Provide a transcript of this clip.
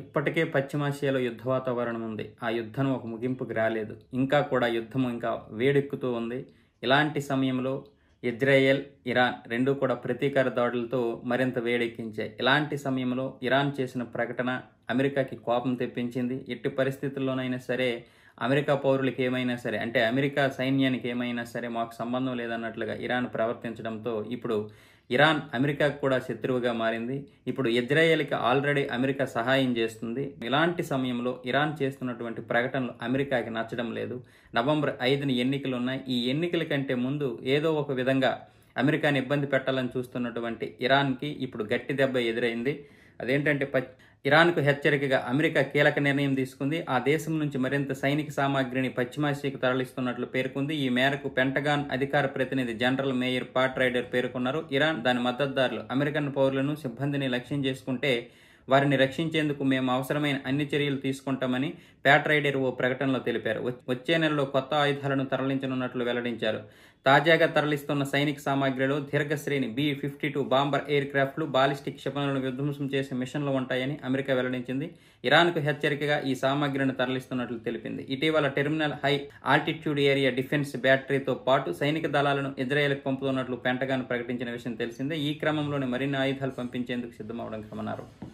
ఇప్పటికే పశ్చిమాసియాలో యుద్ధ వాతావరణం ఉంది ఆ యుద్ధం ఒక ముగింపుకు రాలేదు ఇంకా కూడా యుద్ధం ఇంకా వేడెక్కుతూ ఉంది ఇలాంటి సమయంలో ఇజ్రాయెల్ ఇరాన్ రెండూ కూడా ప్రతీకార దాడులతో మరింత వేడెక్కించాయి ఇలాంటి సమయంలో ఇరాన్ చేసిన ప్రకటన అమెరికాకి కోపం తెప్పించింది ఎట్టి పరిస్థితుల్లోనైనా సరే అమెరికా పౌరులకి ఏమైనా సరే అంటే అమెరికా సైన్యానికి ఏమైనా సరే మాకు సంబంధం లేదన్నట్లుగా ఇరాన్ ప్రవర్తించడంతో ఇప్పుడు ఇరాన్ అమెరికాకు కూడా శత్రువుగా మారింది ఇప్పుడు ఇజ్రాయేల్కి ఆల్రెడీ అమెరికా సహాయం చేస్తుంది ఇలాంటి సమయంలో ఇరాన్ చేస్తున్నటువంటి ప్రకటనలు అమెరికాకి నచ్చడం లేదు నవంబర్ ఐదున ఎన్నికలు ఉన్నాయి ఈ ఎన్నికల కంటే ముందు ఏదో ఒక విధంగా అమెరికాని ఇబ్బంది పెట్టాలని చూస్తున్నటువంటి ఇరాన్కి ఇప్పుడు గట్టి దెబ్బ ఎదురైంది అదేంటంటే ఇరాన్కు హెచ్చరికగా అమెరికా కీలక నిర్ణయం తీసుకుంది ఆ దేశం నుంచి మరింత సైనిక సామాగ్రిని పశ్చిమాసియాకు తరలిస్తున్నట్లు పేర్కొంది ఈ మేరకు పెంటగాన్ అధికార ప్రతినిధి జనరల్ మేయర్ పాట్ రైడర్ పేర్కొన్నారు ఇరాన్ దాని మద్దతుదారులు అమెరికన్ పౌరులను సిబ్బందిని లక్ష్యం చేసుకుంటే వారిని రక్షించేందుకు మేము అవసరమైన అన్ని చర్యలు తీసుకుంటామని ప్యాట్ రైడర్ ఓ ప్రకటనలో తెలిపారు వచ్చే నెలలో కొత్త ఆయుధాలను తరలించనున్నట్లు వెల్లడించారు తాజాగా తరలిస్తున్న సైనిక సామాగ్రిలో దీర్ఘశ్రేణి B fifty two bomber air క్రాఫ్ట్లు బాలిస్టిక్ క్షిపణులను విధ్వంసం చేసే మిషన్లు ఉంటాయని అమెరికా వెల్లడించింది ఇరాన్కు హెచ్చరికగా ఈ సామాగ్రిని తరలిస్తున్నట్లు తెలిపింది ఇటీవల terminal high altitude area defense బ్యాటరీతో పాటు సైనిక దళాలను ఇజ్రాయెల్కు పంపుతున్నట్లు పెంటగాన్ ప్రకటించిన విషయం తెలిసిందే ఈ క్రమంలోనే మరిన్ని ఆయుధాలు పంపించేందుకు సిద్ధమవడం గమనారు